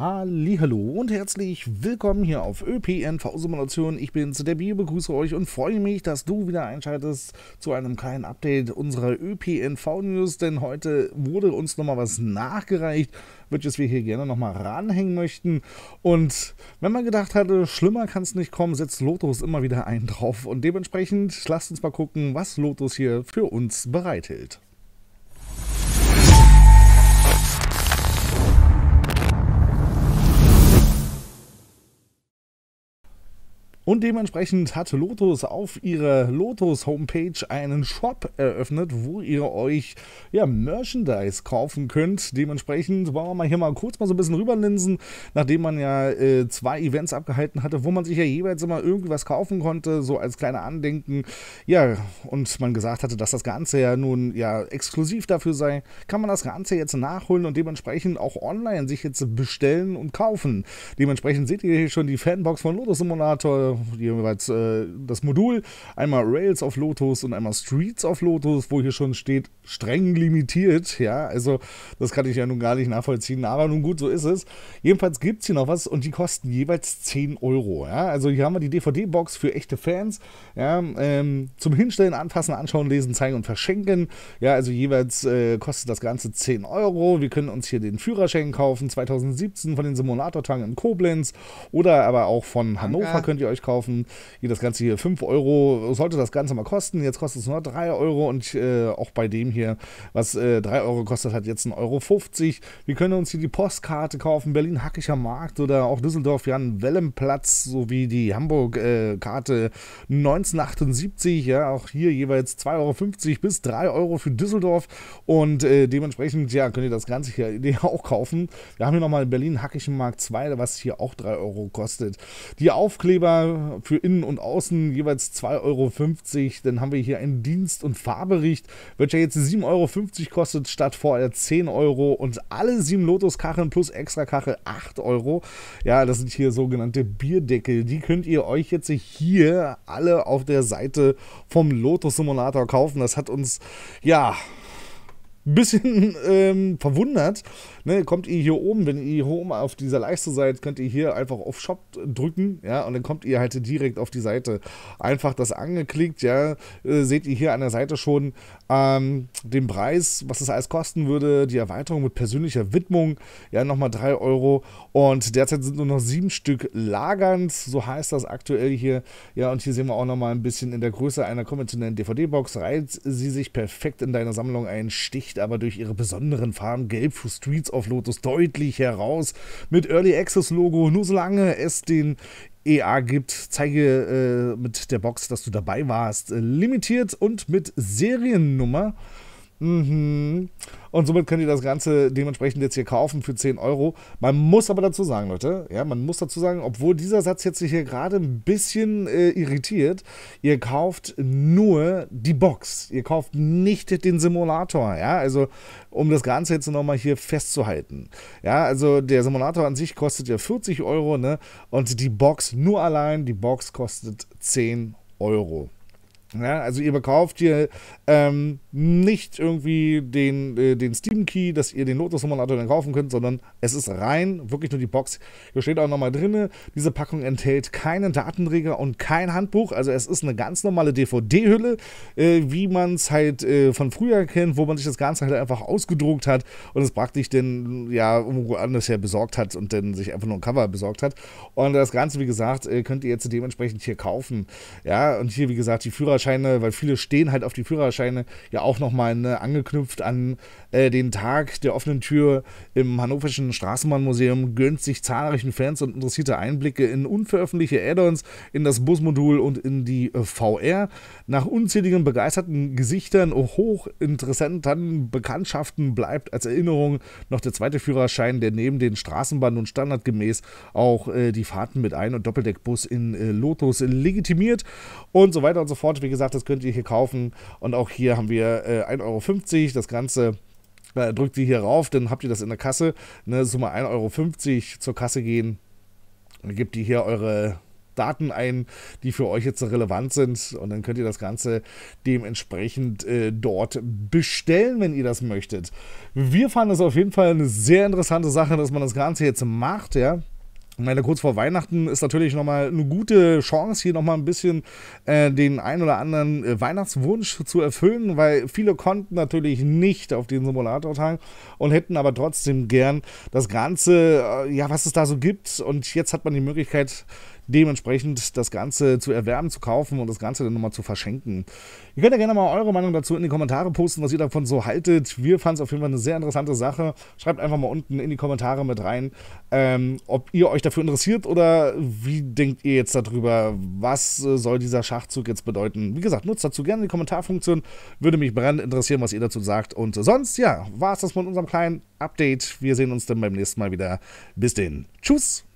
Hallo und herzlich willkommen hier auf ÖPNV Simulation. Ich bin's, der Bier, begrüße euch und freue mich, dass du wieder einschaltest zu einem kleinen Update unserer ÖPNV News, denn heute wurde uns nochmal was nachgereicht, welches wir hier gerne nochmal ranhängen möchten. Und wenn man gedacht hatte, schlimmer kann's nicht kommen, setzt Lotus immer wieder einen drauf und dementsprechend lasst uns mal gucken, was Lotus hier für uns bereithält. Und dementsprechend hat Lotus auf ihrer Lotus-Homepage einen Shop eröffnet, wo ihr euch ja, Merchandise kaufen könnt. Dementsprechend wollen wir mal hier mal kurz mal so ein bisschen rüberlinsen, nachdem man ja äh, zwei Events abgehalten hatte, wo man sich ja jeweils immer irgendwas kaufen konnte, so als kleine Andenken. Ja, und man gesagt hatte, dass das Ganze ja nun ja exklusiv dafür sei, kann man das Ganze jetzt nachholen und dementsprechend auch online sich jetzt bestellen und kaufen. Dementsprechend seht ihr hier schon die Fanbox von Lotus Simulator jeweils äh, das Modul. Einmal Rails auf Lotus und einmal Streets auf Lotus, wo hier schon steht, streng limitiert. Ja, also das kann ich ja nun gar nicht nachvollziehen, aber nun gut, so ist es. Jedenfalls gibt es hier noch was und die kosten jeweils 10 Euro. Ja, also hier haben wir die DVD-Box für echte Fans. Ja, ähm, zum Hinstellen, Anfassen, Anschauen, Lesen, Zeigen und Verschenken. Ja, also jeweils äh, kostet das Ganze 10 Euro. Wir können uns hier den Führerschein kaufen, 2017 von den simulator Simulatortagen in Koblenz oder aber auch von Hannover könnt ihr euch kaufen kaufen. Hier das Ganze hier 5 Euro sollte das Ganze mal kosten. Jetzt kostet es nur 3 Euro und äh, auch bei dem hier, was äh, 3 Euro kostet, hat jetzt 1,50 Euro. Wir können uns hier die Postkarte kaufen, Berlin-Hackischer Markt oder auch Düsseldorf-Jan-Wellenplatz sowie die Hamburg-Karte äh, 1978. Ja, auch hier jeweils 2,50 Euro bis 3 Euro für Düsseldorf und äh, dementsprechend, ja, könnt ihr das Ganze hier auch kaufen. Wir haben hier nochmal Berlin-Hackischen Markt 2, was hier auch 3 Euro kostet. Die Aufkleber für innen und außen jeweils 2,50 Euro. Dann haben wir hier einen Dienst- und Fahrbericht, welcher jetzt 7,50 Euro kostet statt vorher 10 Euro. Und alle sieben Lotus-Kacheln plus Extra-Kachel 8 Euro. Ja, das sind hier sogenannte Bierdeckel. Die könnt ihr euch jetzt hier alle auf der Seite vom Lotus Simulator kaufen. Das hat uns, ja, ein bisschen ähm, verwundert, ne, kommt ihr hier oben, wenn ihr hier oben auf dieser Leiste seid, könnt ihr hier einfach auf Shop drücken, ja, und dann kommt ihr halt direkt auf die Seite. Einfach das angeklickt, ja, äh, seht ihr hier an der Seite schon ähm, den Preis, was das alles kosten würde, die Erweiterung mit persönlicher Widmung, ja, nochmal 3 Euro und derzeit sind nur noch sieben Stück lagernd, so heißt das aktuell hier, ja, und hier sehen wir auch nochmal ein bisschen in der Größe einer konventionellen DVD-Box, reiht sie sich perfekt in deine Sammlung ein, sticht aber durch ihre besonderen Farben gelb für Streets of auf Lotus deutlich heraus mit Early Access Logo. Nur solange es den EA gibt, zeige äh, mit der Box, dass du dabei warst. Äh, limitiert und mit Seriennummer. Mhm. Und somit könnt ihr das Ganze dementsprechend jetzt hier kaufen für 10 Euro. Man muss aber dazu sagen, Leute, ja, man muss dazu sagen, obwohl dieser Satz jetzt hier gerade ein bisschen äh, irritiert, ihr kauft nur die Box. Ihr kauft nicht den Simulator, ja, also um das Ganze jetzt nochmal hier festzuhalten. Ja, also der Simulator an sich kostet ja 40 Euro, ne, und die Box nur allein, die Box kostet 10 Euro. Ja, also ihr bekauft hier, ähm, nicht irgendwie den, äh, den Steam Key, dass ihr den Lotus-Nummernator dann kaufen könnt, sondern es ist rein, wirklich nur die Box. Hier steht auch nochmal drin, diese Packung enthält keinen Datenträger und kein Handbuch. Also es ist eine ganz normale DVD-Hülle, äh, wie man es halt äh, von früher kennt, wo man sich das Ganze halt einfach ausgedruckt hat und es praktisch dann ja irgendwo anders her besorgt hat und dann sich einfach nur ein Cover besorgt hat. Und das Ganze, wie gesagt, äh, könnt ihr jetzt dementsprechend hier kaufen. Ja, und hier, wie gesagt, die Führerscheine, weil viele stehen halt auf die Führerscheine ja auch auch nochmal ne, angeknüpft an äh, den Tag der offenen Tür im Hannoverschen Straßenbahnmuseum, gönnt sich zahlreichen Fans und interessierte Einblicke in unveröffentlichte Add-ons, in das Busmodul und in die äh, VR. Nach unzähligen begeisterten Gesichtern, und hochinteressanten Bekanntschaften bleibt als Erinnerung noch der zweite Führerschein, der neben den Straßenbahnen und standardgemäß auch äh, die Fahrten mit Ein- und Doppeldeckbus in äh, Lotus legitimiert und so weiter und so fort. Wie gesagt, das könnt ihr hier kaufen und auch hier haben wir äh, 1,50 Euro. Das Ganze äh, drückt ihr hier rauf, dann habt ihr das in der Kasse. Ne, Summe 1,50 Euro zur Kasse gehen. Dann gebt ihr hier eure Daten ein, die für euch jetzt relevant sind. Und dann könnt ihr das Ganze dementsprechend äh, dort bestellen, wenn ihr das möchtet. Wir fanden es auf jeden Fall eine sehr interessante Sache, dass man das Ganze jetzt macht, ja ich meine, kurz vor Weihnachten ist natürlich nochmal eine gute Chance, hier nochmal ein bisschen äh, den ein oder anderen äh, Weihnachtswunsch zu erfüllen, weil viele konnten natürlich nicht auf den Simulator tagen und hätten aber trotzdem gern das Ganze, äh, ja, was es da so gibt. Und jetzt hat man die Möglichkeit, dementsprechend das Ganze zu erwerben, zu kaufen und das Ganze dann nochmal zu verschenken. Ihr könnt ja gerne mal eure Meinung dazu in die Kommentare posten, was ihr davon so haltet. Wir fanden es auf jeden Fall eine sehr interessante Sache. Schreibt einfach mal unten in die Kommentare mit rein, ähm, ob ihr euch dafür interessiert oder wie denkt ihr jetzt darüber, was äh, soll dieser Schachzug jetzt bedeuten. Wie gesagt, nutzt dazu gerne die Kommentarfunktion. Würde mich brennend interessieren, was ihr dazu sagt. Und sonst, ja, war es das mit unserem kleinen Update. Wir sehen uns dann beim nächsten Mal wieder. Bis denn. Tschüss!